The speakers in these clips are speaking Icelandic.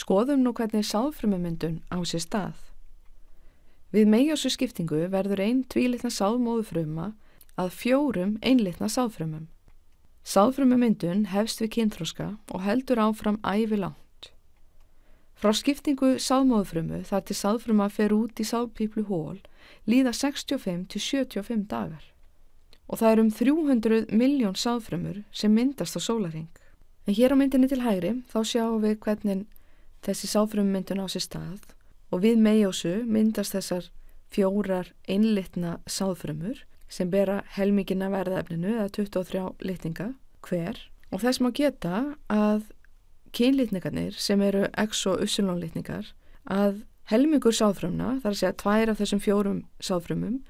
Skoðum nú hvernig sáðfrumumyndun á sér stað. Við meigjásu skiptingu verður einn tvílitna sáðmóðufruma að fjórum einlitna sáðfrumum. Sáðfrumumyndun hefst við kynþróska og heldur áfram æfi langt. Frá skiptingu sáðmóðufrumu þar til sáðfruma fer út í sáðpíplu hól líða 65 til 75 dagar og það er um 300 miljón sáðfrumur sem myndast á sólaring. En hér á myndinni til hægri þá sjáum við hvernig þessi sáfrumyndun á sér stað og við meðjósu myndast þessar fjórar einlitna sáfrumur sem bera helmingina verðefninu eða 23 litninga hver og þess má geta að kynlitningarnir sem eru X og Y litningar að helmingur sáfrumna, þar að segja tvær af þessum fjórum sáfrumum,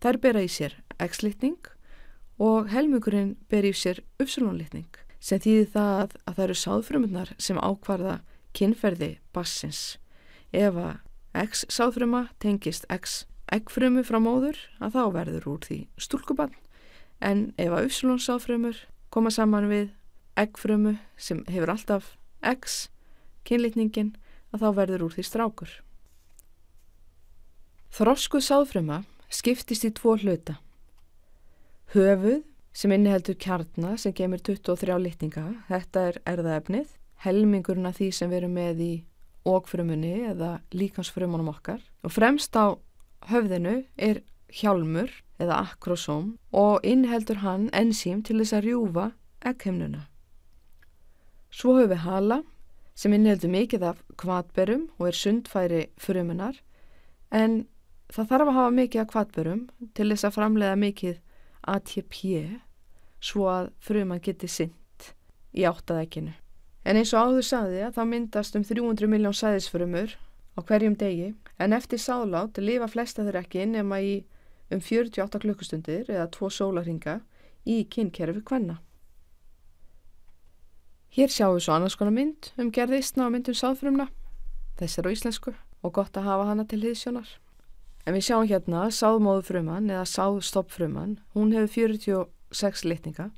þær bera í sér X-litning og helmingurinn bera í sér Y-litning sem þýðir það að það eru sáfrumunar sem ákvarða kynferði bassins. Ef að X sáðfruma tengist X eggfrumu frá móður að þá verður úr því stúlkubann en ef að Y sáðfrumur koma saman við eggfrumu sem hefur alltaf X kynlitningin að þá verður úr því strákur. Þroskuð sáðfruma skiptist í tvo hluta. Höfuð sem inniheldur kjarnar sem gemir 23 litninga, þetta er erðaefnið helmingurinn af því sem við erum með í ógfrumunni eða líkansfrumunum okkar og fremst á höfðinu er hjálmur eða akrosóm og innheldur hann ensím til þess að rjúfa ekkheimnuna. Svo höfum við hala sem innheldur mikið af kvatberum og er sundfæri frumunar en það þarf að hafa mikið af kvatberum til þess að framlega mikið ATP svo að fruman geti sint í áttaðækinu. En eins og áður saði að þá myndast um 300 miljón sæðisförumur á hverjum degi en eftir sálátt lifa flesta þeir ekki nema í um 48 klukkustundir eða tvo sólarhinga í kynkerfi hvenna. Hér sjáum við svo annars konar mynd um gerðistna og myndum sáðfrumna. Þess er á íslensku og gott að hafa hana til hiðsjónar. En við sjáum hérna að sáðmóðufruman eða sáðstoppfruman, hún hefur 46 litninga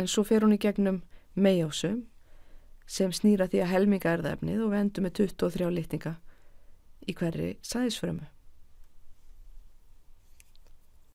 en svo fer hún í gegnum meiásum sem snýra því að helminga erðaefnið og vendu með 23 litninga í hverri sæðisfrömmu.